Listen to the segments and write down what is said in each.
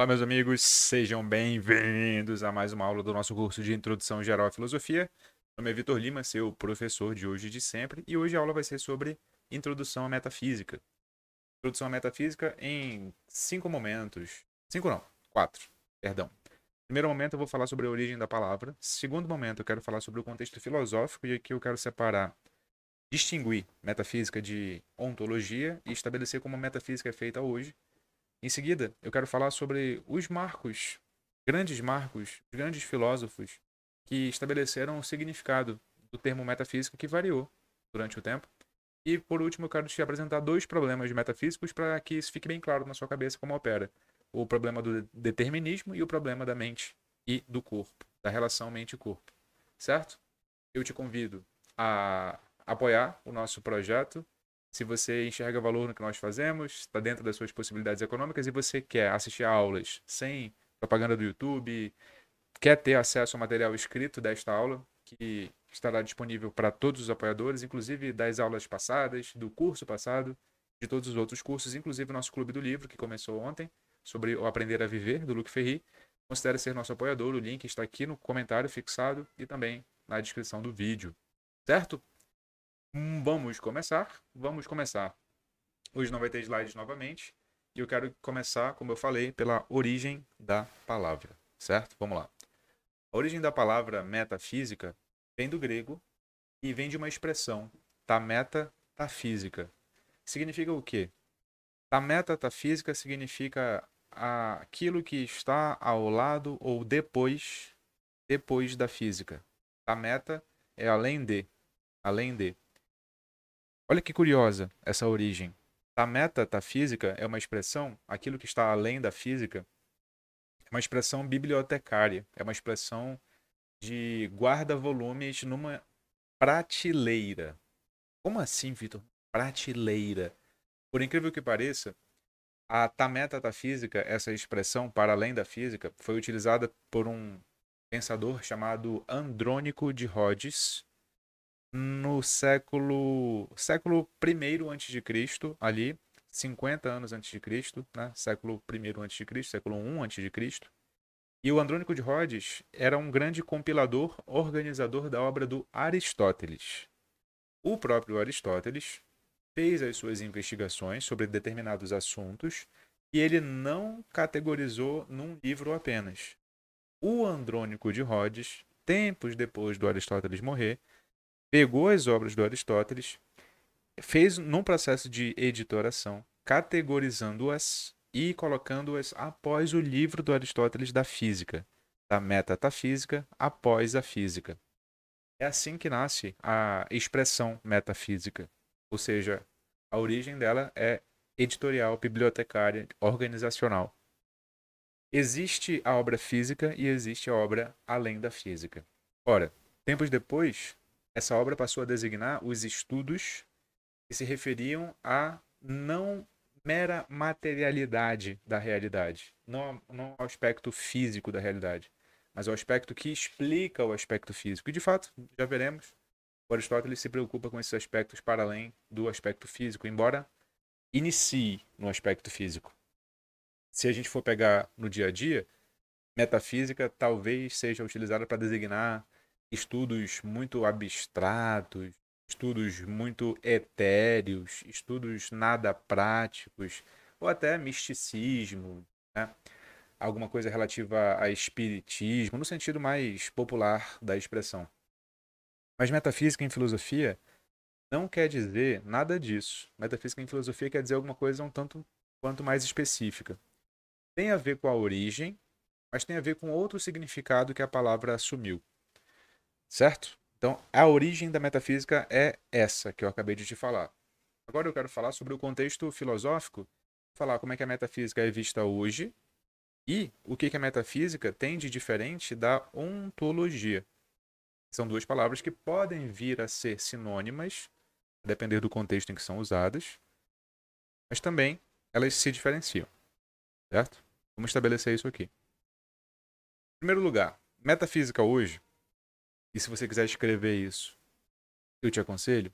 Olá, meus amigos, sejam bem-vindos a mais uma aula do nosso curso de Introdução Geral à Filosofia. Meu nome é Vitor Lima, seu professor de hoje e de sempre, e hoje a aula vai ser sobre Introdução à Metafísica. Introdução à Metafísica em cinco momentos. Cinco não, quatro, perdão. Primeiro momento eu vou falar sobre a origem da palavra. Segundo momento eu quero falar sobre o contexto filosófico, e aqui eu quero separar, distinguir metafísica de ontologia e estabelecer como a metafísica é feita hoje em seguida, eu quero falar sobre os marcos, grandes marcos, grandes filósofos que estabeleceram o significado do termo metafísica que variou durante o tempo. E por último, eu quero te apresentar dois problemas metafísicos para que isso fique bem claro na sua cabeça como opera: o problema do determinismo e o problema da mente e do corpo, da relação mente-corpo, certo? Eu te convido a apoiar o nosso projeto se você enxerga valor no que nós fazemos, está dentro das suas possibilidades econômicas e você quer assistir a aulas sem propaganda do YouTube, quer ter acesso ao material escrito desta aula, que estará disponível para todos os apoiadores, inclusive das aulas passadas, do curso passado, de todos os outros cursos, inclusive nosso Clube do Livro, que começou ontem, sobre o Aprender a Viver, do Luke Ferri. Considere ser nosso apoiador, o link está aqui no comentário fixado e também na descrição do vídeo. Certo? Hum, vamos começar, vamos começar os 90 slides novamente. E eu quero começar, como eu falei, pela origem da palavra, certo? Vamos lá. A origem da palavra metafísica vem do grego e vem de uma expressão, ta meta, ta física. Significa o quê? Ta meta, ta física significa aquilo que está ao lado ou depois, depois da física. Ta meta é além de, além de. Olha que curiosa essa origem. Tá a tá física é uma expressão, aquilo que está além da física, é uma expressão bibliotecária, é uma expressão de guarda-volumes numa prateleira. Como assim, Vitor? Prateleira. Por incrível que pareça, a tá física, essa expressão para além da física, foi utilizada por um pensador chamado Andrônico de Rhodes, no século século primeiro antes de Cristo ali 50 anos antes de Cristo né século primeiro antes de Cristo século 1 antes de Cristo e o Andrônico de Rhodes era um grande compilador organizador da obra do Aristóteles o próprio Aristóteles fez as suas investigações sobre determinados assuntos e ele não categorizou num livro apenas o Andrônico de Rhodes tempos depois do Aristóteles morrer pegou as obras do Aristóteles, fez num processo de editoração, categorizando-as e colocando-as após o livro do Aristóteles da Física, da Metafísica após a Física. É assim que nasce a expressão metafísica, ou seja, a origem dela é editorial, bibliotecária, organizacional. Existe a obra física e existe a obra além da física. Ora, tempos depois, essa obra passou a designar os estudos que se referiam à não mera materialidade da realidade, não, não ao aspecto físico da realidade, mas ao aspecto que explica o aspecto físico. E de fato, já veremos, o Aristóteles se preocupa com esses aspectos para além do aspecto físico, embora inicie no aspecto físico. Se a gente for pegar no dia a dia, metafísica talvez seja utilizada para designar estudos muito abstratos, estudos muito etéreos, estudos nada práticos, ou até misticismo, né? alguma coisa relativa a espiritismo, no sentido mais popular da expressão. Mas metafísica em filosofia não quer dizer nada disso. Metafísica em filosofia quer dizer alguma coisa um tanto quanto mais específica. Tem a ver com a origem, mas tem a ver com outro significado que a palavra assumiu. Certo? Então, a origem da metafísica é essa que eu acabei de te falar. Agora eu quero falar sobre o contexto filosófico, falar como é que a metafísica é vista hoje e o que, que a metafísica tem de diferente da ontologia. São duas palavras que podem vir a ser sinônimas, a depender do contexto em que são usadas, mas também elas se diferenciam. Certo? Vamos estabelecer isso aqui. Em primeiro lugar, metafísica hoje e se você quiser escrever isso, eu te aconselho.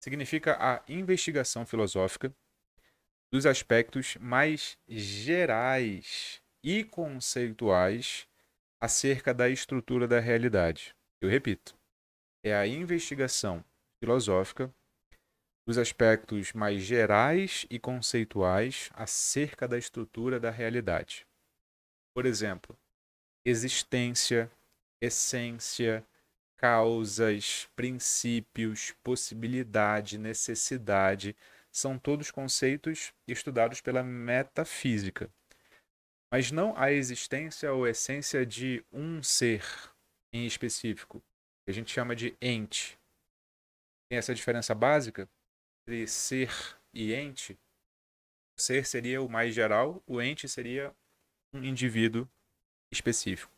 Significa a investigação filosófica dos aspectos mais gerais e conceituais acerca da estrutura da realidade. Eu repito, é a investigação filosófica dos aspectos mais gerais e conceituais acerca da estrutura da realidade. Por exemplo, existência, essência, causas, princípios, possibilidade, necessidade, são todos conceitos estudados pela metafísica. Mas não a existência ou essência de um ser em específico, que a gente chama de ente. Tem essa diferença básica entre ser e ente. O ser seria o mais geral, o ente seria um indivíduo específico.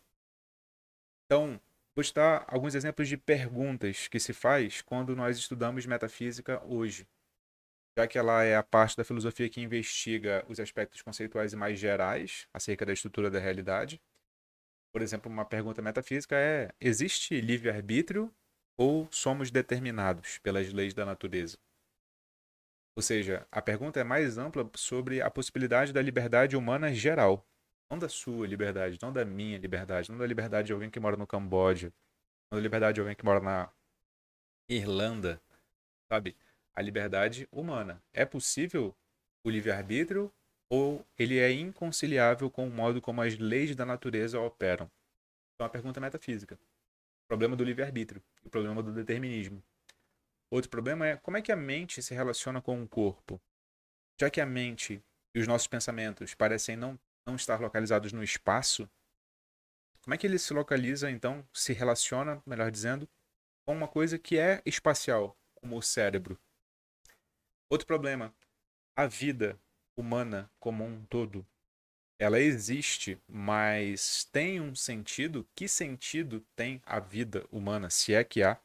Então, Vou postar alguns exemplos de perguntas que se faz quando nós estudamos metafísica hoje. Já que ela é a parte da filosofia que investiga os aspectos conceituais e mais gerais acerca da estrutura da realidade. Por exemplo, uma pergunta metafísica é: existe livre-arbítrio ou somos determinados pelas leis da natureza? Ou seja, a pergunta é mais ampla sobre a possibilidade da liberdade humana geral, não da sua liberdade, não da minha liberdade, não da liberdade de alguém que mora no Camboja, não da liberdade de alguém que mora na Irlanda, sabe? A liberdade humana. É possível o livre-arbítrio ou ele é inconciliável com o modo como as leis da natureza operam? Então, a pergunta é metafísica. O problema do livre-arbítrio o problema do determinismo. Outro problema é como é que a mente se relaciona com o corpo? Já que a mente e os nossos pensamentos parecem não não estar localizados no espaço, como é que ele se localiza, então, se relaciona, melhor dizendo, com uma coisa que é espacial, como o cérebro? Outro problema, a vida humana como um todo, ela existe, mas tem um sentido? Que sentido tem a vida humana, se é que há?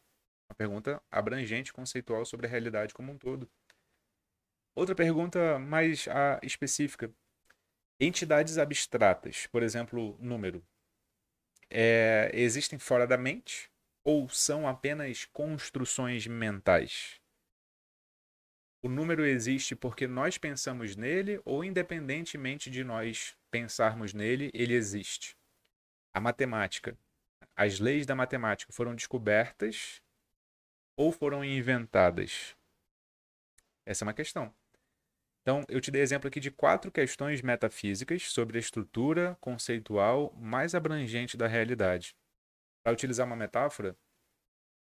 Uma pergunta abrangente, conceitual sobre a realidade como um todo. Outra pergunta mais ah, específica entidades abstratas, por exemplo, número, é, existem fora da mente ou são apenas construções mentais? O número existe porque nós pensamos nele ou, independentemente de nós pensarmos nele, ele existe. A matemática. As leis da matemática foram descobertas ou foram inventadas? Essa é uma questão. Então, eu te dei exemplo aqui de quatro questões metafísicas sobre a estrutura conceitual mais abrangente da realidade. Para utilizar uma metáfora,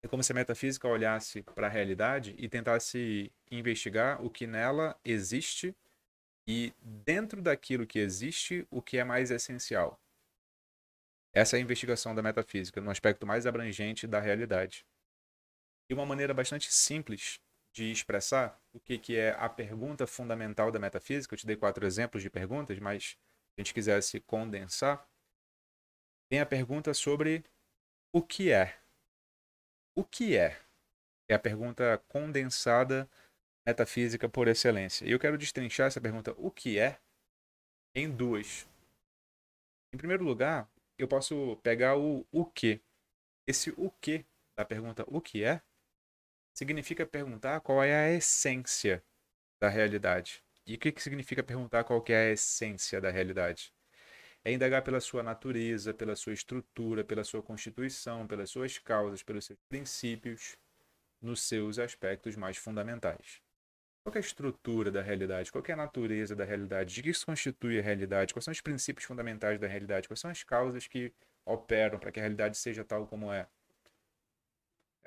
é como se a metafísica olhasse para a realidade e tentasse investigar o que nela existe e, dentro daquilo que existe, o que é mais essencial. Essa é a investigação da metafísica, no aspecto mais abrangente da realidade. E uma maneira bastante simples de expressar o que, que é a pergunta fundamental da metafísica. Eu te dei quatro exemplos de perguntas, mas se a gente quisesse condensar, tem a pergunta sobre o que é. O que é? É a pergunta condensada metafísica por excelência. E eu quero destrinchar essa pergunta, o que é, em duas. Em primeiro lugar, eu posso pegar o o que. Esse o que da pergunta o que é significa perguntar qual é a essência da realidade. E o que, que significa perguntar qual que é a essência da realidade? É indagar pela sua natureza, pela sua estrutura, pela sua constituição, pelas suas causas, pelos seus princípios, nos seus aspectos mais fundamentais. Qual é a estrutura da realidade? Qual é a natureza da realidade? De que se constitui a realidade? Quais são os princípios fundamentais da realidade? Quais são as causas que operam para que a realidade seja tal como é?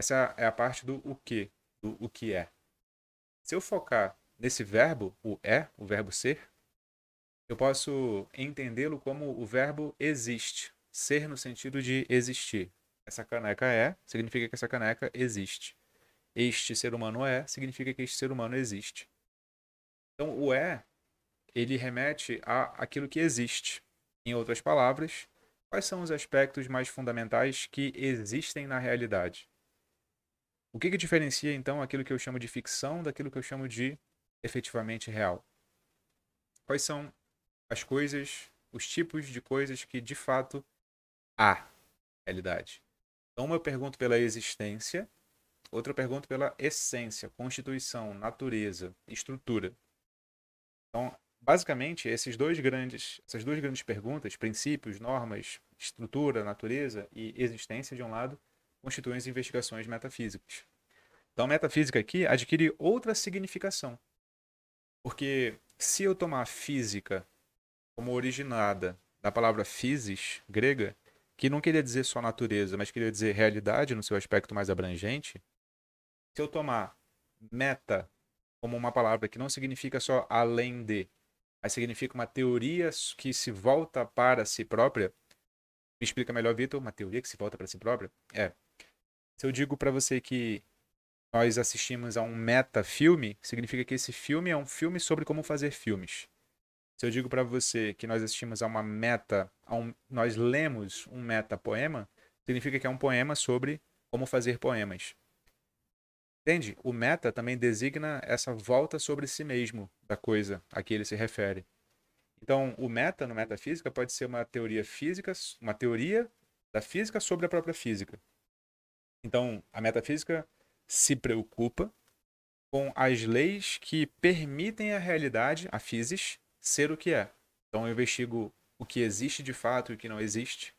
Essa é a parte do o que, do o que é. Se eu focar nesse verbo, o é, o verbo ser, eu posso entendê-lo como o verbo existe. Ser no sentido de existir. Essa caneca é, significa que essa caneca existe. Este ser humano é, significa que este ser humano existe. Então, o é, ele remete a aquilo que existe. Em outras palavras, quais são os aspectos mais fundamentais que existem na realidade? O que, que diferencia então aquilo que eu chamo de ficção daquilo que eu chamo de efetivamente real? Quais são as coisas, os tipos de coisas que de fato há realidade? Então, uma eu pergunto pela existência, outra eu pergunto pela essência, constituição, natureza, estrutura. Então, basicamente, esses dois grandes, essas duas grandes perguntas, princípios, normas, estrutura, natureza e existência de um lado, constituem as investigações metafísicas. Então, metafísica aqui adquire outra significação. Porque se eu tomar física como originada da palavra physis grega, que não queria dizer só natureza, mas queria dizer realidade no seu aspecto mais abrangente, se eu tomar meta como uma palavra que não significa só além de, mas significa uma teoria que se volta para si própria, me explica melhor, Vitor, uma teoria que se volta para si própria? É, se eu digo para você que nós assistimos a um metafilme, significa que esse filme é um filme sobre como fazer filmes. Se eu digo para você que nós assistimos a uma meta, a um, nós lemos um metapoema, significa que é um poema sobre como fazer poemas. Entende? O meta também designa essa volta sobre si mesmo da coisa a que ele se refere. Então, o meta no metafísica pode ser uma teoria física, uma teoria da física sobre a própria física. Então, a metafísica se preocupa com as leis que permitem a realidade, a physis, ser o que é. Então, eu investigo o que existe de fato e o que não existe,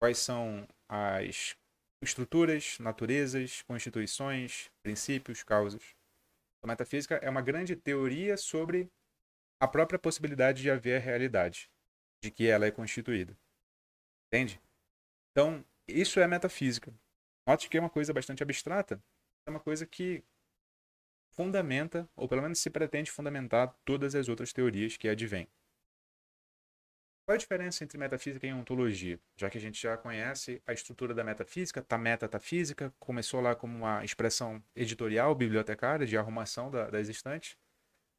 quais são as estruturas, naturezas, constituições, princípios, causas. A metafísica é uma grande teoria sobre a própria possibilidade de haver a realidade, de que ela é constituída. Entende? Então, isso é metafísica. Note que é uma coisa bastante abstrata, é uma coisa que fundamenta, ou pelo menos se pretende fundamentar, todas as outras teorias que advêm. Qual a diferença entre metafísica e ontologia? Já que a gente já conhece a estrutura da metafísica, tá física. começou lá como uma expressão editorial, bibliotecária, de arrumação da, das estantes,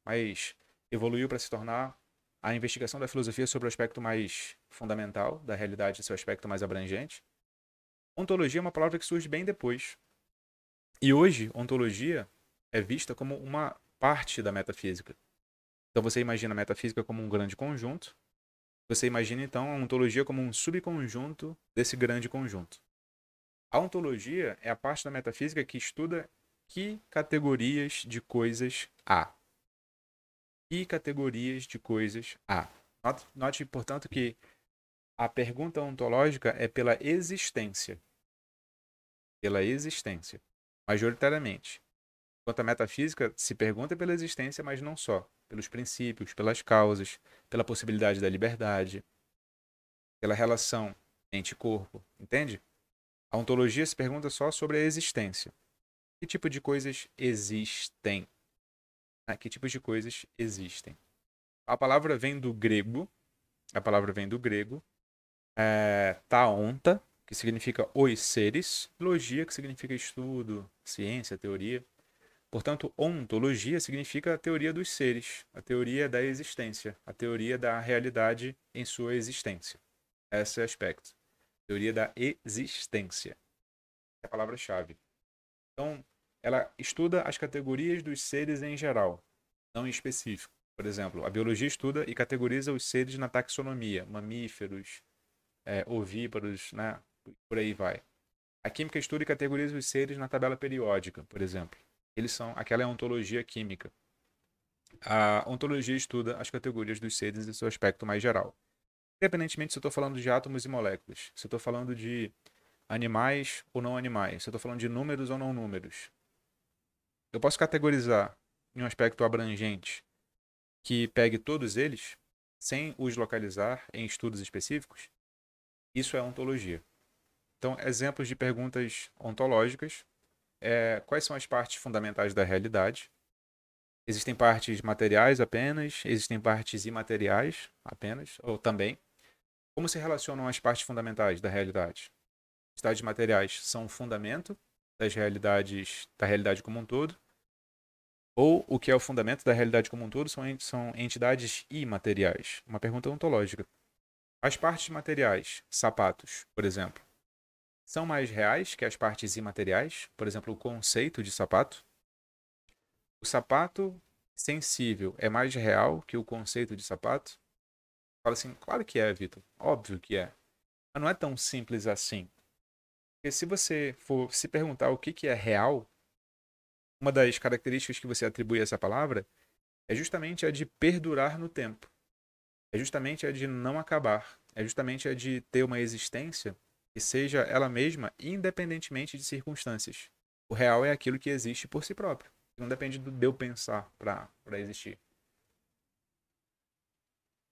mas evoluiu para se tornar a investigação da filosofia sobre o aspecto mais fundamental da realidade, seu aspecto mais abrangente. Ontologia é uma palavra que surge bem depois. E hoje, ontologia é vista como uma parte da metafísica. Então você imagina a metafísica como um grande conjunto. Você imagina então a ontologia como um subconjunto desse grande conjunto. A ontologia é a parte da metafísica que estuda que categorias de coisas há. Que categorias de coisas há. Note, note portanto, que a pergunta ontológica é pela existência. Pela existência, majoritariamente. Enquanto a metafísica se pergunta pela existência, mas não só. Pelos princípios, pelas causas, pela possibilidade da liberdade, pela relação mente-corpo, entende? A ontologia se pergunta só sobre a existência. Que tipo de coisas existem? Ah, que tipos de coisas existem? A palavra vem do grego, a palavra vem do grego, é, taonta, que significa os seres, logia, que significa estudo, ciência, teoria. Portanto, ontologia significa a teoria dos seres, a teoria da existência, a teoria da realidade em sua existência. Esse é o aspecto. Teoria da existência. É a palavra-chave. Então, ela estuda as categorias dos seres em geral, não em específico. Por exemplo, a biologia estuda e categoriza os seres na taxonomia, mamíferos, é, ovíparos, né? por aí vai. A química estuda e categoriza os seres na tabela periódica, por exemplo. Eles são, aquela é a ontologia química. A ontologia estuda as categorias dos seres em seu aspecto mais geral. Independentemente se eu estou falando de átomos e moléculas, se eu estou falando de animais ou não animais, se eu estou falando de números ou não números. Eu posso categorizar em um aspecto abrangente que pegue todos eles, sem os localizar em estudos específicos? Isso é ontologia. Então, exemplos de perguntas ontológicas é, quais são as partes fundamentais da realidade. Existem partes materiais apenas, existem partes imateriais apenas, ou também. Como se relacionam as partes fundamentais da realidade? As materiais são o fundamento das realidades, da realidade como um todo, ou o que é o fundamento da realidade como um todo são, são entidades imateriais? Uma pergunta ontológica. As partes materiais, sapatos, por exemplo, são mais reais que as partes imateriais, por exemplo, o conceito de sapato. O sapato sensível é mais real que o conceito de sapato? Fala assim, claro que é, Vitor, óbvio que é. Mas não é tão simples assim. Porque se você for se perguntar o que, que é real, uma das características que você atribui a essa palavra é justamente a de perdurar no tempo é justamente a de não acabar, é justamente a de ter uma existência que seja ela mesma, independentemente de circunstâncias. O real é aquilo que existe por si próprio, não depende do eu pensar para existir.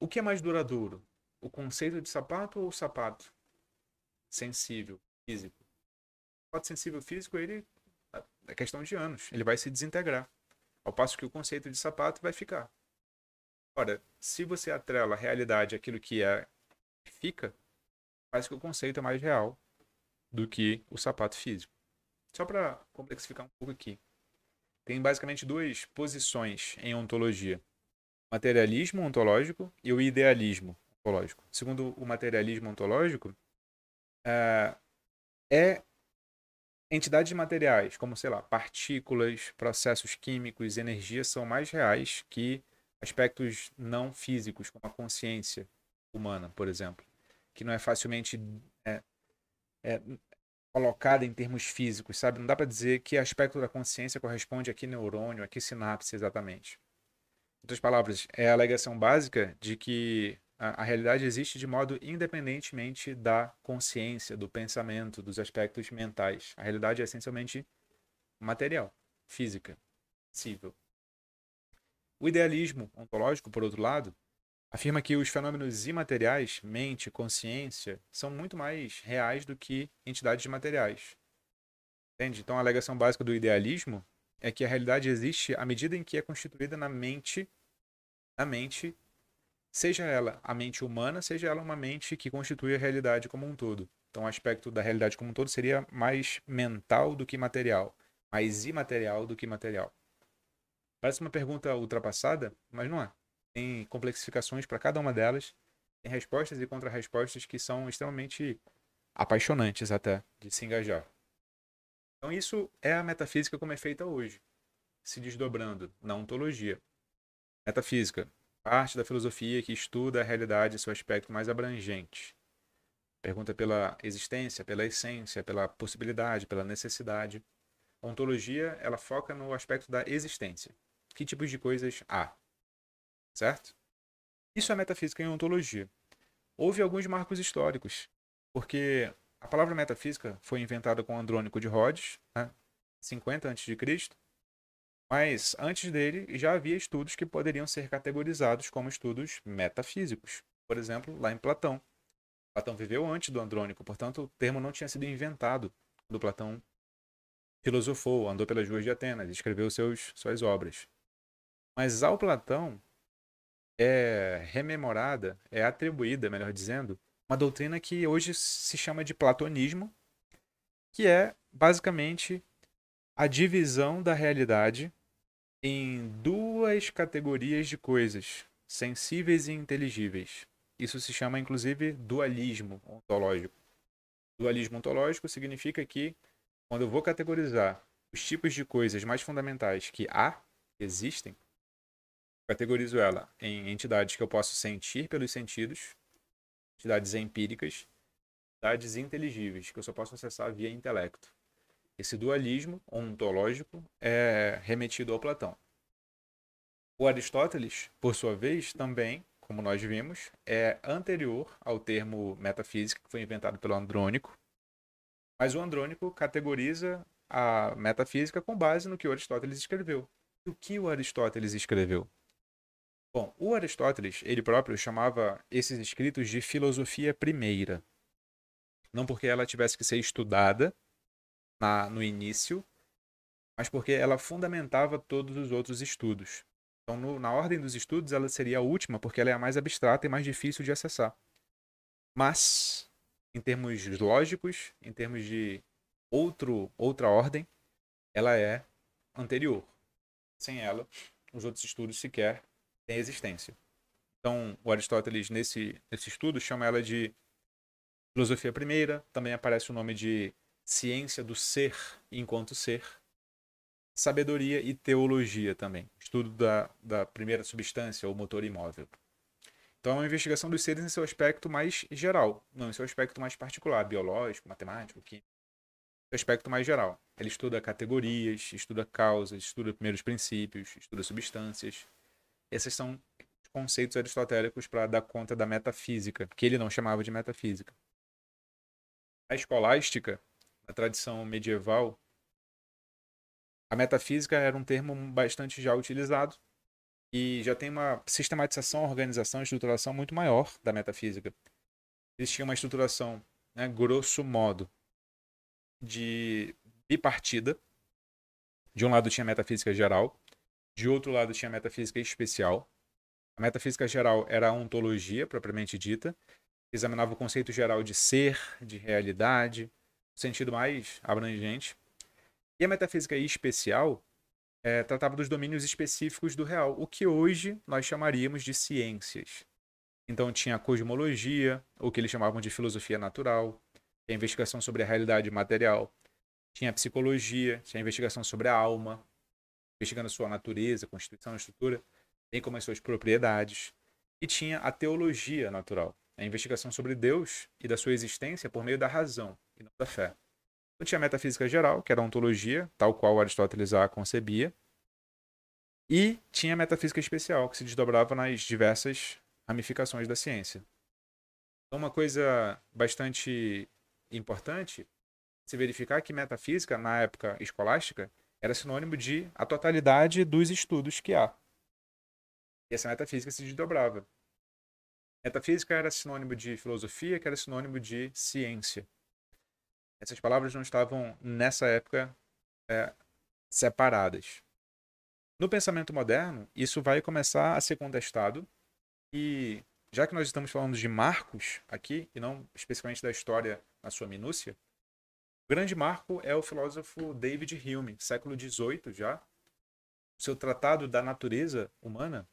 O que é mais duradouro? O conceito de sapato ou o sapato? Sensível, físico. O sapato sensível físico, ele é, é questão de anos, ele vai se desintegrar. Ao passo que o conceito de sapato vai ficar. Ora, se você atrela a realidade àquilo que é fica, parece que o conceito é mais real do que o sapato físico. Só para complexificar um pouco aqui. Tem basicamente duas posições em ontologia: o materialismo ontológico e o idealismo ontológico. Segundo o materialismo ontológico, é, é entidades materiais, como sei lá, partículas, processos químicos, energias são mais reais que aspectos não físicos, como a consciência humana, por exemplo, que não é facilmente é, é, colocada em termos físicos, sabe? Não dá para dizer que aspecto da consciência corresponde a que neurônio, a que sinapse exatamente. Em outras palavras, é a alegação básica de que a, a realidade existe de modo independentemente da consciência, do pensamento, dos aspectos mentais. A realidade é essencialmente material, física, sensível. O idealismo ontológico, por outro lado, afirma que os fenômenos imateriais, mente, consciência, são muito mais reais do que entidades materiais. Entende? Então a alegação básica do idealismo é que a realidade existe à medida em que é constituída na mente, na mente, seja ela a mente humana, seja ela uma mente que constitui a realidade como um todo. Então o aspecto da realidade como um todo seria mais mental do que material, mais imaterial do que material. Parece uma pergunta ultrapassada, mas não é. Tem complexificações para cada uma delas, tem respostas e contrarrespostas que são extremamente apaixonantes até de se engajar. Então isso é a metafísica como é feita hoje, se desdobrando na ontologia. Metafísica, parte da filosofia que estuda a realidade em seu aspecto mais abrangente. Pergunta pela existência, pela essência, pela possibilidade, pela necessidade. A ontologia, ela foca no aspecto da existência que tipos de coisas há. Certo? Isso é metafísica em ontologia. Houve alguns marcos históricos, porque a palavra metafísica foi inventada com Andrônico de Rhodes, né, 50 a.C., mas antes dele já havia estudos que poderiam ser categorizados como estudos metafísicos. Por exemplo, lá em Platão. Platão viveu antes do Andrônico, portanto, o termo não tinha sido inventado quando Platão filosofou, andou pelas ruas de Atenas, escreveu seus, suas obras. Mas ao Platão é rememorada, é atribuída, melhor dizendo, uma doutrina que hoje se chama de platonismo, que é basicamente a divisão da realidade em duas categorias de coisas, sensíveis e inteligíveis. Isso se chama inclusive dualismo ontológico. Dualismo ontológico significa que quando eu vou categorizar os tipos de coisas mais fundamentais que há, que existem, categorizo ela em entidades que eu posso sentir pelos sentidos, entidades empíricas, entidades inteligíveis, que eu só posso acessar via intelecto. Esse dualismo ontológico é remetido ao Platão. O Aristóteles, por sua vez, também, como nós vimos, é anterior ao termo metafísica, que foi inventado pelo Andrônico. Mas o Andrônico categoriza a metafísica com base no que o Aristóteles escreveu. E o que o Aristóteles escreveu? Bom, o Aristóteles, ele próprio chamava esses escritos de filosofia primeira. Não porque ela tivesse que ser estudada na, no início, mas porque ela fundamentava todos os outros estudos. Então, no, na ordem dos estudos, ela seria a última, porque ela é a mais abstrata e mais difícil de acessar. Mas, em termos lógicos, em termos de outro, outra ordem, ela é anterior. Sem ela, os outros estudos sequer tem existência. Então, o Aristóteles, nesse, nesse estudo, chama ela de filosofia primeira, também aparece o nome de ciência do ser enquanto ser, sabedoria e teologia também, estudo da, da primeira substância, ou motor imóvel. Então, é uma investigação dos seres em seu aspecto mais geral, não em seu aspecto mais particular, biológico, matemático, químico, seu aspecto mais geral. Ele estuda categorias, estuda causas, estuda primeiros princípios, estuda substâncias, esses são conceitos aristotélicos para dar conta da metafísica, que ele não chamava de metafísica. A escolástica, na tradição medieval, a metafísica era um termo bastante já utilizado e já tem uma sistematização, organização, estruturação muito maior da metafísica. Existia uma estruturação, né, grosso modo, de bipartida. De um lado tinha a metafísica geral, de outro lado, tinha a metafísica especial. A metafísica geral era a ontologia, propriamente dita, examinava o conceito geral de ser, de realidade, no sentido mais abrangente. E a metafísica especial é, tratava dos domínios específicos do real, o que hoje nós chamaríamos de ciências. Então tinha a cosmologia, o que eles chamavam de filosofia natural, a investigação sobre a realidade material, tinha a psicologia, tinha a investigação sobre a alma, investigando sua natureza, constituição, estrutura, bem como as suas propriedades. E tinha a teologia natural, a investigação sobre Deus e da sua existência por meio da razão e não da fé. Então tinha a metafísica geral, que era a ontologia, tal qual Aristóteles a concebia, e tinha a metafísica especial, que se desdobrava nas diversas ramificações da ciência. Então, uma coisa bastante importante se verificar é que metafísica, na época escolástica, era sinônimo de a totalidade dos estudos que há. E essa metafísica se desdobrava. Metafísica era sinônimo de filosofia, que era sinônimo de ciência. Essas palavras não estavam, nessa época, é, separadas. No pensamento moderno, isso vai começar a ser contestado, e já que nós estamos falando de marcos aqui, e não especificamente da história na sua minúcia, grande marco é o filósofo David Hume, século XVIII já. Seu tratado da natureza humana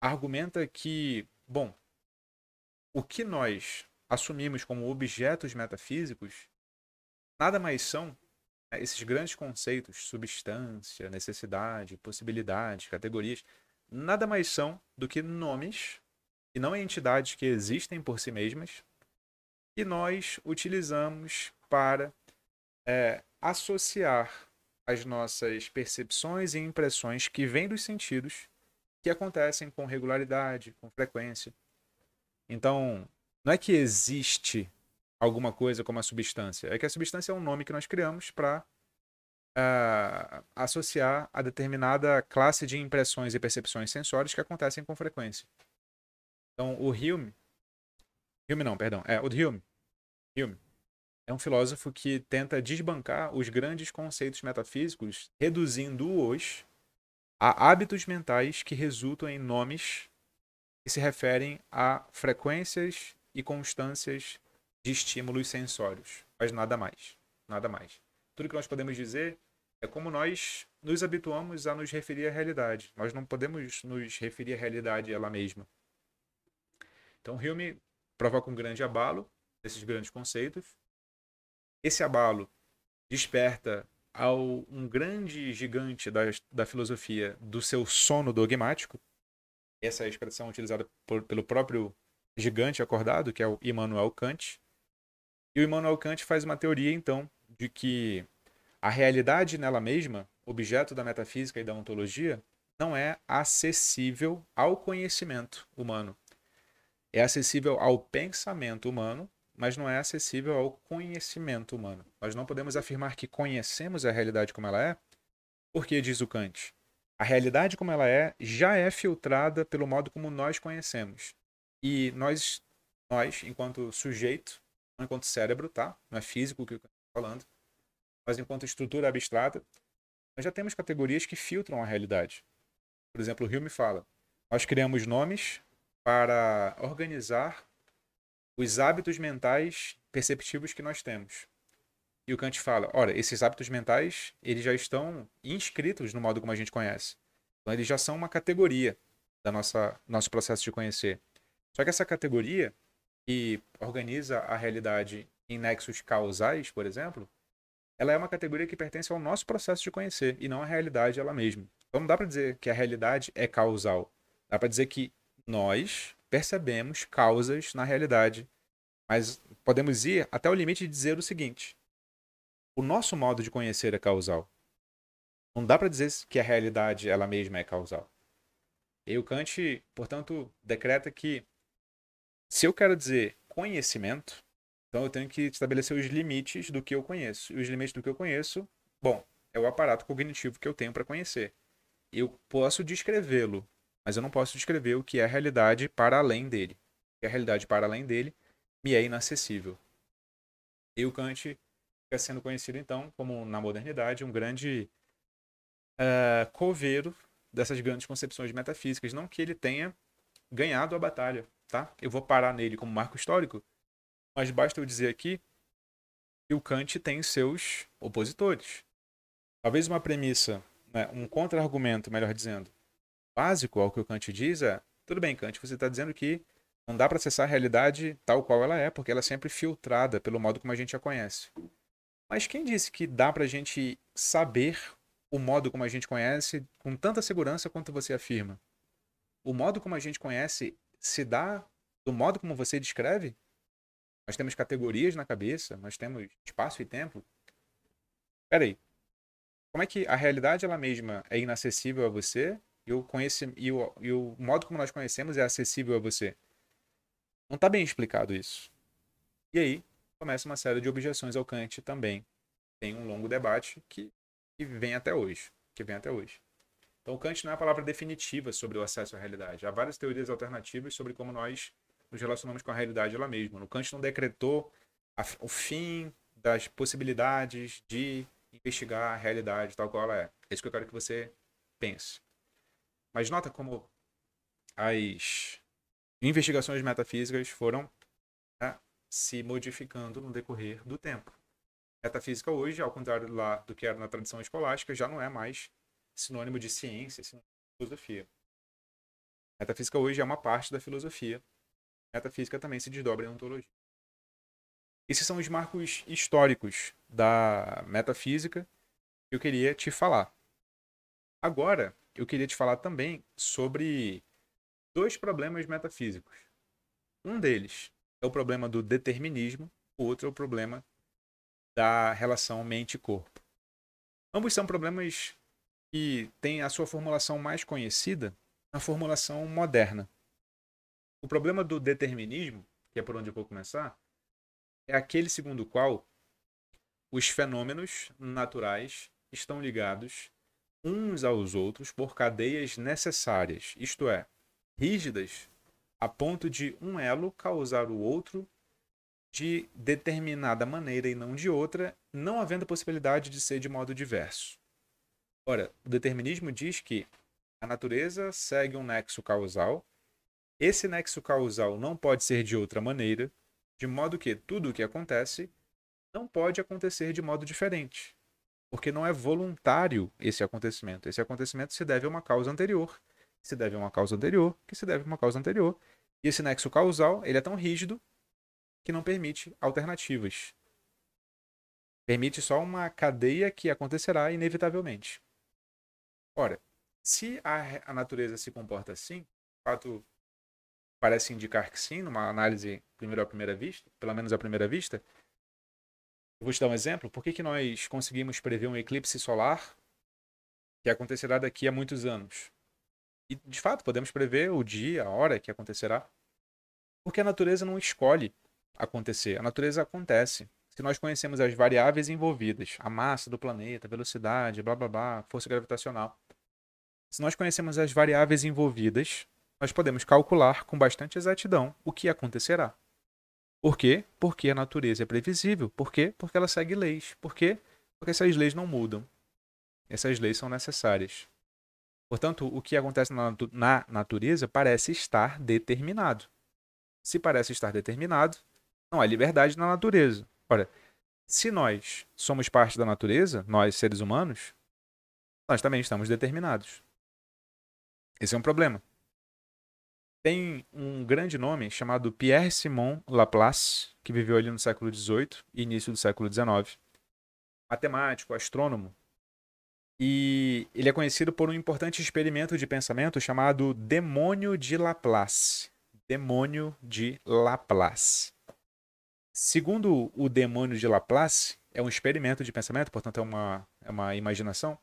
argumenta que, bom, o que nós assumimos como objetos metafísicos nada mais são né, esses grandes conceitos, substância, necessidade, possibilidades, categorias, nada mais são do que nomes e não entidades que existem por si mesmas, que nós utilizamos para é, associar as nossas percepções e impressões que vêm dos sentidos, que acontecem com regularidade, com frequência. Então, não é que existe alguma coisa como a substância, é que a substância é um nome que nós criamos para uh, é, associar a determinada classe de impressões e percepções sensórias que acontecem com frequência. Então, o Hume. Hume não, perdão. É, o Hume filme, é um filósofo que tenta desbancar os grandes conceitos metafísicos, reduzindo-os a hábitos mentais que resultam em nomes que se referem a frequências e constâncias de estímulos sensórios, mas nada mais, nada mais. Tudo que nós podemos dizer é como nós nos habituamos a nos referir à realidade. Nós não podemos nos referir à realidade ela mesma. Então Hume provoca um grande abalo desses grandes conceitos. Esse abalo desperta ao um grande gigante da, da filosofia do seu sono dogmático. Essa é a expressão utilizada por, pelo próprio gigante acordado, que é o Immanuel Kant. E o Immanuel Kant faz uma teoria, então, de que a realidade nela mesma, objeto da metafísica e da ontologia, não é acessível ao conhecimento humano. É acessível ao pensamento humano mas não é acessível ao conhecimento humano. Nós não podemos afirmar que conhecemos a realidade como ela é, porque, diz o Kant, a realidade como ela é já é filtrada pelo modo como nós conhecemos. E nós, nós enquanto sujeito, não enquanto cérebro, tá? Não é físico o que eu estou falando, mas enquanto estrutura abstrata, nós já temos categorias que filtram a realidade. Por exemplo, o Hume fala: nós criamos nomes para organizar os hábitos mentais perceptivos que nós temos. E o Kant fala, olha, esses hábitos mentais, eles já estão inscritos no modo como a gente conhece. Então, eles já são uma categoria da nossa nosso processo de conhecer. Só que essa categoria que organiza a realidade em nexos causais, por exemplo, ela é uma categoria que pertence ao nosso processo de conhecer e não à realidade ela mesma. Então não dá para dizer que a realidade é causal. Dá para dizer que nós percebemos causas na realidade. Mas podemos ir até o limite de dizer o seguinte: o nosso modo de conhecer é causal. Não dá para dizer que a realidade ela mesma é causal. E o Kant, portanto, decreta que se eu quero dizer conhecimento, então eu tenho que estabelecer os limites do que eu conheço. E os limites do que eu conheço, bom, é o aparato cognitivo que eu tenho para conhecer. Eu posso descrevê-lo, mas eu não posso descrever o que é a realidade para além dele. O que é a realidade para além dele me é inacessível. E o Kant fica sendo conhecido, então, como na modernidade, um grande uh, coveiro dessas grandes concepções metafísicas. Não que ele tenha ganhado a batalha, tá? Eu vou parar nele como marco histórico, mas basta eu dizer aqui que o Kant tem seus opositores. Talvez uma premissa, né, um contra-argumento, melhor dizendo, básico ao que o Kant diz é: tudo bem, Kant, você está dizendo que não dá para acessar a realidade tal qual ela é, porque ela é sempre filtrada pelo modo como a gente a conhece. Mas quem disse que dá para a gente saber o modo como a gente conhece com tanta segurança quanto você afirma? O modo como a gente conhece se dá do modo como você descreve? Nós temos categorias na cabeça, nós temos espaço e tempo. Peraí, como é que a realidade ela mesma é inacessível a você e o, conheci, e, o, e o modo como nós conhecemos é acessível a você. Não está bem explicado isso. E aí começa uma série de objeções ao Kant também. Tem um longo debate que, que vem até hoje. Que vem até hoje. Então, o Kant não é a palavra definitiva sobre o acesso à realidade. Há várias teorias alternativas sobre como nós nos relacionamos com a realidade ela mesma. O Kant não decretou a, o fim das possibilidades de investigar a realidade tal qual ela é. É isso que eu quero que você pense. Mas nota como as investigações metafísicas foram né, se modificando no decorrer do tempo. Metafísica hoje, ao contrário lá do que era na tradição escolástica, já não é mais sinônimo de ciência, sinônimo de filosofia. Metafísica hoje é uma parte da filosofia. Metafísica também se desdobra em ontologia. Esses são os marcos históricos da metafísica que eu queria te falar. Agora, eu queria te falar também sobre dois problemas metafísicos. Um deles é o problema do determinismo, o outro é o problema da relação mente-corpo. Ambos são problemas que têm a sua formulação mais conhecida na formulação moderna. O problema do determinismo, que é por onde eu vou começar, é aquele segundo o qual os fenômenos naturais estão ligados uns aos outros por cadeias necessárias, isto é, rígidas, a ponto de um elo causar o outro de determinada maneira e não de outra, não havendo possibilidade de ser de modo diverso. Ora, o determinismo diz que a natureza segue um nexo causal, esse nexo causal não pode ser de outra maneira, de modo que tudo o que acontece não pode acontecer de modo diferente porque não é voluntário esse acontecimento. Esse acontecimento se deve a uma causa anterior, se deve a uma causa anterior, que se deve a uma causa anterior. E esse nexo causal, ele é tão rígido que não permite alternativas. Permite só uma cadeia que acontecerá inevitavelmente. Ora, se a, a natureza se comporta assim, o fato parece indicar que sim, numa análise primeiro à primeira vista, pelo menos à primeira vista, Vou te dar um exemplo. Por que, que nós conseguimos prever um eclipse solar que acontecerá daqui a muitos anos? E, de fato, podemos prever o dia, a hora que acontecerá. Porque a natureza não escolhe acontecer. A natureza acontece. Se nós conhecemos as variáveis envolvidas, a massa do planeta, velocidade, blá blá blá, força gravitacional. Se nós conhecemos as variáveis envolvidas, nós podemos calcular com bastante exatidão o que acontecerá. Por quê? Porque a natureza é previsível. Por quê? Porque ela segue leis. Por quê? Porque essas leis não mudam. Essas leis são necessárias. Portanto, o que acontece na, natureza parece estar determinado. Se parece estar determinado, não há liberdade na natureza. Ora, se nós somos parte da natureza, nós seres humanos, nós também estamos determinados. Esse é um problema. Tem um grande nome chamado Pierre Simon Laplace, que viveu ali no século XVIII e início do século XIX. Matemático, astrônomo. E ele é conhecido por um importante experimento de pensamento chamado Demônio de Laplace. Demônio de Laplace. Segundo o Demônio de Laplace, é um experimento de pensamento, portanto é uma, é uma imaginação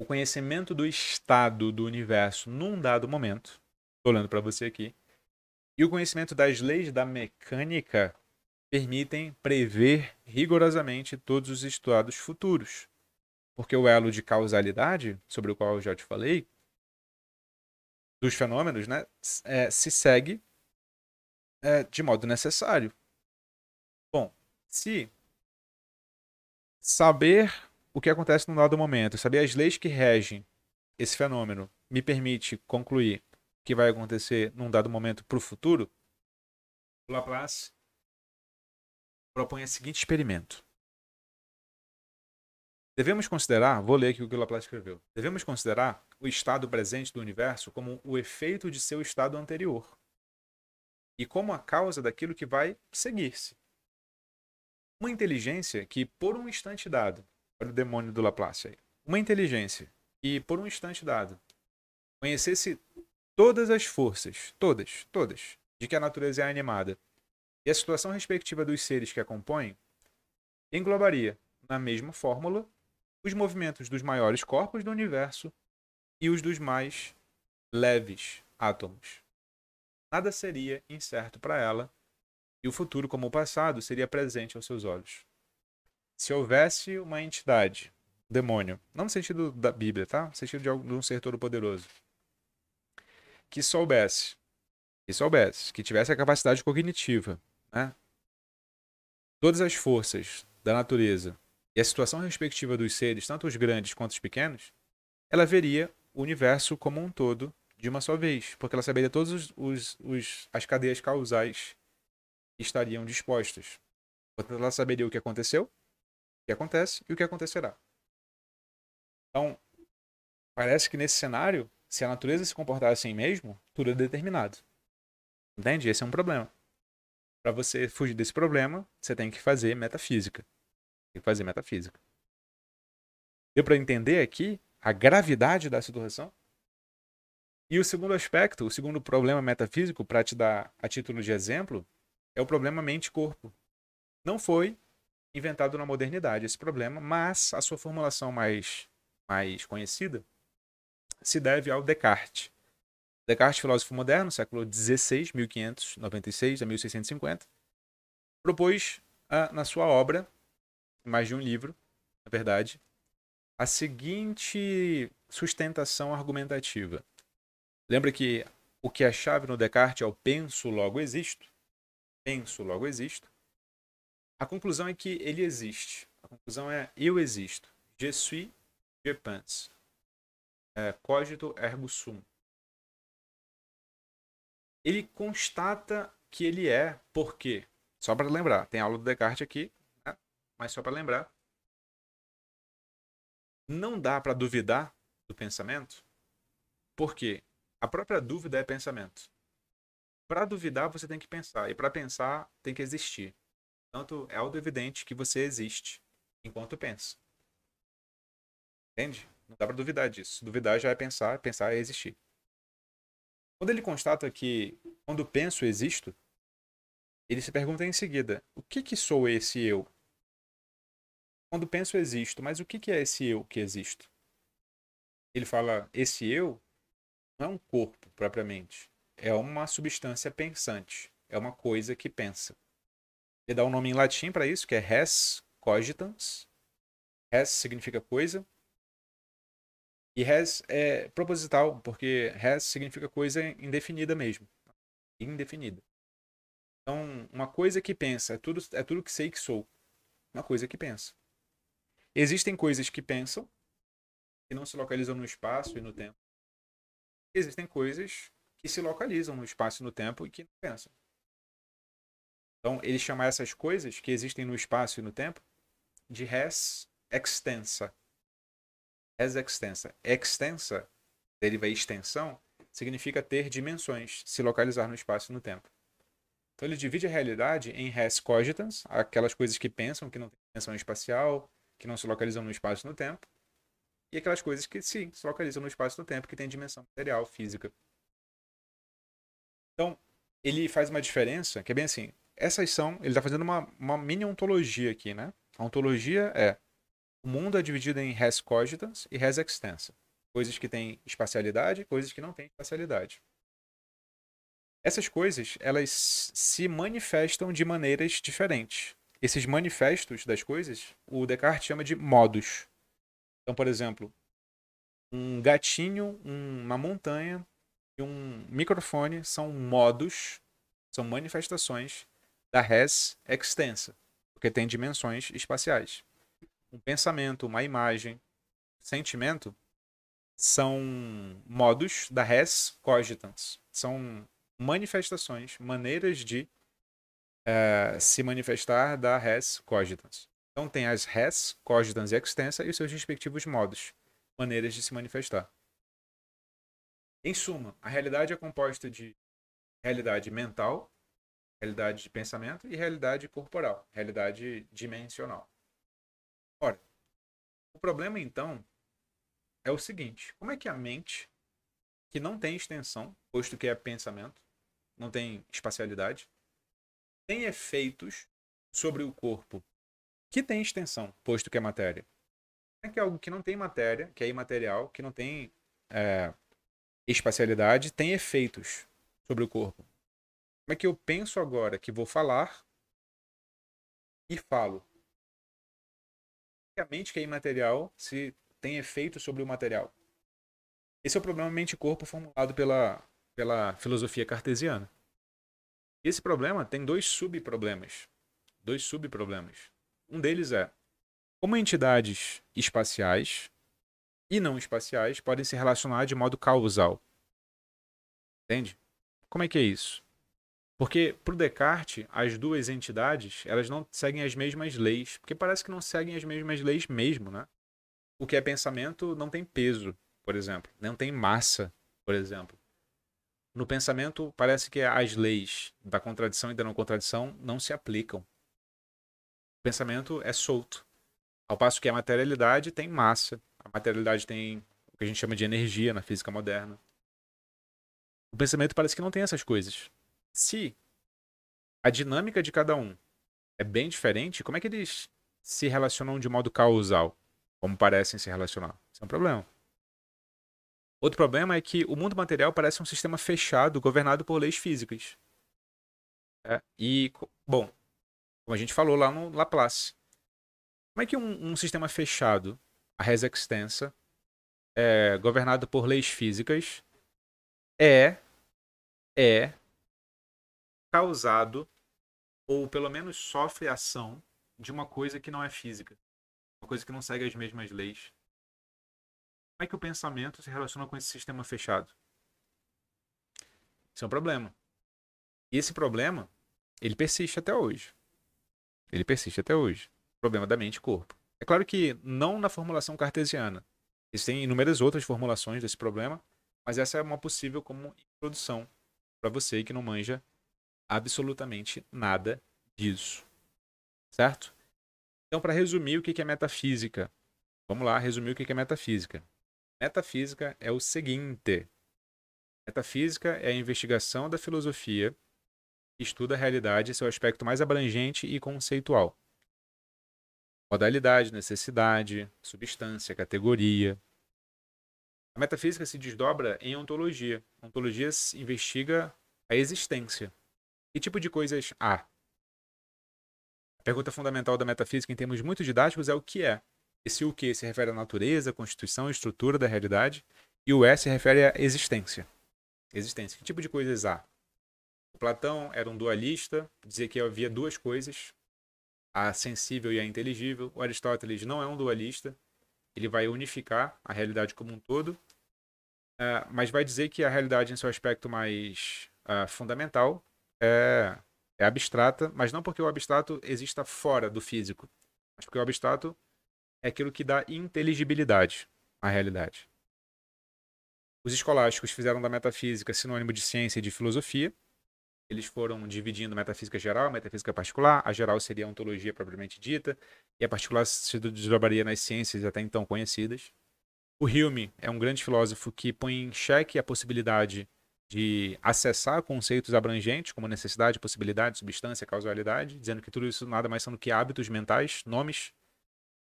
o conhecimento do estado do universo num dado momento, estou olhando para você aqui, e o conhecimento das leis da mecânica permitem prever rigorosamente todos os estados futuros. Porque o elo de causalidade, sobre o qual eu já te falei, dos fenômenos, né, é, se segue é, de modo necessário. Bom, se saber o que acontece num dado momento, saber as leis que regem esse fenômeno me permite concluir que vai acontecer num dado momento para o futuro, Laplace propõe o seguinte experimento. Devemos considerar, vou ler aqui o que Laplace escreveu, devemos considerar o estado presente do universo como o efeito de seu estado anterior e como a causa daquilo que vai seguir-se. Uma inteligência que, por um instante dado, Olha o demônio do Laplace aí. Uma inteligência que, por um instante dado, conhecesse todas as forças, todas, todas, de que a natureza é animada e a situação respectiva dos seres que a compõem, englobaria, na mesma fórmula, os movimentos dos maiores corpos do universo e os dos mais leves átomos. Nada seria incerto para ela, e o futuro, como o passado, seria presente aos seus olhos se houvesse uma entidade, um demônio, não no sentido da Bíblia, tá? No sentido de, algum, um ser todo-poderoso, que soubesse, que soubesse, que tivesse a capacidade cognitiva, né? Todas as forças da natureza e a situação respectiva dos seres, tanto os grandes quanto os pequenos, ela veria o universo como um todo de uma só vez, porque ela saberia todas os, os, os, as cadeias causais que estariam dispostas. Portanto, ela saberia o que aconteceu, que acontece e o que acontecerá. Então, parece que nesse cenário, se a natureza se comportar assim mesmo, tudo é determinado. Entende? Esse é um problema. Para você fugir desse problema, você tem que fazer metafísica. Tem que fazer metafísica. Deu para entender aqui a gravidade da situação? E o segundo aspecto, o segundo problema metafísico, para te dar a título de exemplo, é o problema mente-corpo. Não foi inventado na modernidade esse problema, mas a sua formulação mais, mais conhecida se deve ao Descartes. Descartes, filósofo moderno, século XVI, 1596 a 1650, propôs ah, na sua obra, mais de um livro, na verdade, a seguinte sustentação argumentativa. Lembra que o que é chave no Descartes é o penso, logo existo? Penso, logo existo. A conclusão é que ele existe. A conclusão é eu existo. Je suis, je pense. É, cogito ergo sum. Ele constata que ele é porque, só para lembrar, tem aula do Descartes aqui, né? mas só para lembrar, não dá para duvidar do pensamento, porque a própria dúvida é pensamento. Para duvidar, você tem que pensar, e para pensar, tem que existir. Portanto, é auto-evidente que você existe enquanto pensa. Entende? Não dá para duvidar disso. Duvidar já é pensar, pensar é existir. Quando ele constata que quando penso, existo, ele se pergunta em seguida: o que, que sou esse eu? Quando penso, existo, mas o que, que é esse eu que existo? Ele fala: esse eu não é um corpo propriamente, é uma substância pensante, é uma coisa que pensa. Ele dá um nome em latim para isso, que é res cogitans. Res significa coisa. E res é proposital, porque res significa coisa indefinida mesmo. Indefinida. Então, uma coisa que pensa é tudo, é tudo que sei que sou. Uma coisa que pensa. Existem coisas que pensam, que não se localizam no espaço e no tempo. Existem coisas que se localizam no espaço e no tempo e que não pensam. Então, ele chama essas coisas que existem no espaço e no tempo de res extensa. Res extensa. Extensa, deriva extensão, significa ter dimensões, se localizar no espaço e no tempo. Então, ele divide a realidade em res cogitans, aquelas coisas que pensam, que não têm dimensão espacial, que não se localizam no espaço e no tempo, e aquelas coisas que, sim, se localizam no espaço e no tempo, que têm dimensão material, física. Então, ele faz uma diferença que é bem assim: essas são. Ele está fazendo uma, uma mini ontologia aqui, né? A ontologia é. O mundo é dividido em res cogitans e res extensa. Coisas que têm espacialidade e coisas que não têm espacialidade. Essas coisas, elas se manifestam de maneiras diferentes. Esses manifestos das coisas, o Descartes chama de modos. Então, por exemplo, um gatinho, uma montanha e um microfone são modos, são manifestações da res extensa, porque tem dimensões espaciais. Um pensamento, uma imagem, sentimento são modos da res cogitans, são manifestações, maneiras de uh, se manifestar da res cogitans. Então tem as res cogitans e extensa e os seus respectivos modos, maneiras de se manifestar. Em suma, a realidade é composta de realidade mental, realidade de pensamento e realidade corporal, realidade dimensional. Ora, o problema então é o seguinte: como é que a mente, que não tem extensão, posto que é pensamento, não tem espacialidade, tem efeitos sobre o corpo que tem extensão, posto que é matéria? Como é que é algo que não tem matéria, que é imaterial, que não tem é, espacialidade, tem efeitos sobre o corpo? Como é que eu penso agora que vou falar e falo? a mente que é imaterial se tem efeito sobre o material. Esse é o problema mente-corpo formulado pela, pela filosofia cartesiana. Esse problema tem dois subproblemas. Dois subproblemas. Um deles é como entidades espaciais e não espaciais podem se relacionar de modo causal. Entende? Como é que é isso? Porque para o Descartes, as duas entidades, elas não seguem as mesmas leis, porque parece que não seguem as mesmas leis mesmo, né? O que é pensamento não tem peso, por exemplo, não tem massa, por exemplo. No pensamento, parece que as leis da contradição e da não contradição não se aplicam. O pensamento é solto. Ao passo que a materialidade tem massa, a materialidade tem o que a gente chama de energia na física moderna. O pensamento parece que não tem essas coisas se a dinâmica de cada um é bem diferente, como é que eles se relacionam de modo causal, como parecem se relacionar? Isso é um problema. Outro problema é que o mundo material parece um sistema fechado, governado por leis físicas. É, e, bom, como a gente falou lá no Laplace, como é que um, um sistema fechado, a res extensa, é, governado por leis físicas, é, é causado ou pelo menos sofre ação de uma coisa que não é física, uma coisa que não segue as mesmas leis. Como é que o pensamento se relaciona com esse sistema fechado? Isso é um problema. E esse problema, ele persiste até hoje. Ele persiste até hoje. Problema da mente e corpo. É claro que não na formulação cartesiana. Existem inúmeras outras formulações desse problema, mas essa é uma possível como introdução para você que não manja absolutamente nada disso. Certo? Então, para resumir o que é metafísica, vamos lá resumir o que é metafísica. Metafísica é o seguinte: metafísica é a investigação da filosofia que estuda a realidade em seu aspecto mais abrangente e conceitual. Modalidade, necessidade, substância, categoria. A metafísica se desdobra em ontologia. ontologia investiga a existência. Que tipo de coisas há? A pergunta fundamental da metafísica em termos muito didáticos é o que é. Esse o que se refere à natureza, constituição estrutura da realidade, e o S se refere à existência. Existência. Que tipo de coisas há? O Platão era um dualista, dizia que havia duas coisas, a sensível e a inteligível. O Aristóteles não é um dualista, ele vai unificar a realidade como um todo, eh, mas vai dizer que a realidade, em seu aspecto mais ah, fundamental, é, é abstrata, mas não porque o abstrato exista fora do físico, mas porque o abstrato é aquilo que dá inteligibilidade à realidade. Os escolásticos fizeram da metafísica sinônimo de ciência e de filosofia. Eles foram dividindo metafísica geral, metafísica particular. A geral seria a ontologia propriamente dita, e a particular se desdobraria nas ciências até então conhecidas. O Hume é um grande filósofo que põe em xeque a possibilidade de acessar conceitos abrangentes como necessidade, possibilidade, substância, causalidade, dizendo que tudo isso nada mais são do que hábitos mentais, nomes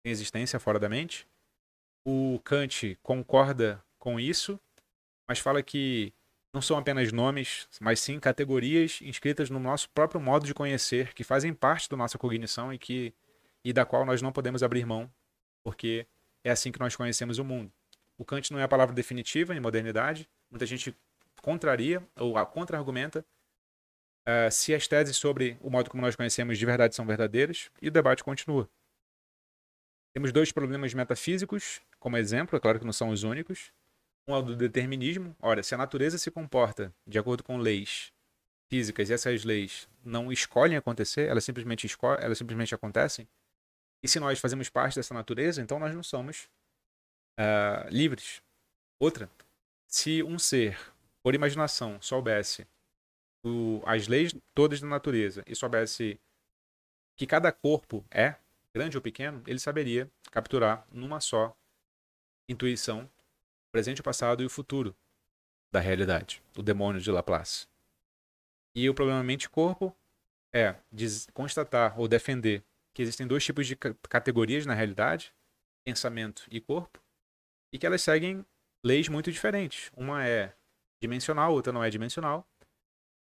em existência fora da mente. O Kant concorda com isso, mas fala que não são apenas nomes, mas sim categorias inscritas no nosso próprio modo de conhecer, que fazem parte da nossa cognição e que e da qual nós não podemos abrir mão, porque é assim que nós conhecemos o mundo. O Kant não é a palavra definitiva em modernidade. Muita gente contraria ou contra-argumenta uh, se as teses sobre o modo como nós conhecemos de verdade são verdadeiras, e o debate continua. Temos dois problemas metafísicos, como exemplo, é claro que não são os únicos. Um é o do determinismo. Ora, se a natureza se comporta de acordo com leis físicas e essas leis não escolhem acontecer, elas simplesmente, escol elas simplesmente acontecem, e se nós fazemos parte dessa natureza, então nós não somos uh, livres. Outra, se um ser por imaginação, soubesse o, as leis todas da natureza e soubesse que cada corpo é, grande ou pequeno, ele saberia capturar numa só intuição o presente, o passado e o futuro da realidade, o demônio de Laplace. E o problema mente-corpo é constatar ou defender que existem dois tipos de categorias na realidade, pensamento e corpo, e que elas seguem leis muito diferentes. Uma é dimensional, outra não é dimensional.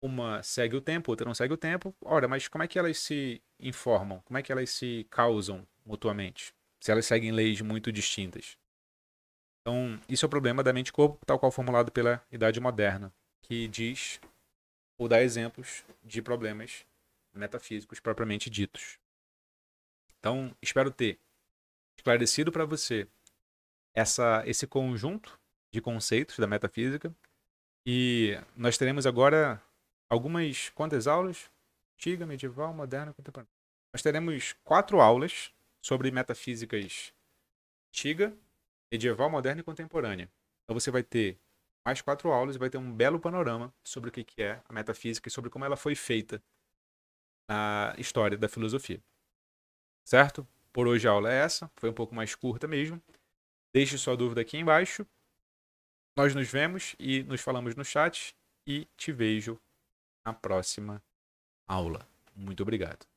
Uma segue o tempo, outra não segue o tempo. Ora, mas como é que elas se informam? Como é que elas se causam mutuamente? Se elas seguem leis muito distintas. Então, isso é o problema da mente-corpo, tal qual formulado pela Idade Moderna, que diz ou dá exemplos de problemas metafísicos propriamente ditos. Então, espero ter esclarecido para você essa, esse conjunto de conceitos da metafísica e nós teremos agora algumas quantas aulas? Antiga, medieval, moderna, contemporânea. Nós teremos quatro aulas sobre metafísicas antiga, medieval, moderna e contemporânea. Então você vai ter mais quatro aulas e vai ter um belo panorama sobre o que é a metafísica e sobre como ela foi feita na história da filosofia. Certo? Por hoje a aula é essa, foi um pouco mais curta mesmo. Deixe sua dúvida aqui embaixo. Nós nos vemos e nos falamos no chat e te vejo na próxima aula. Muito obrigado.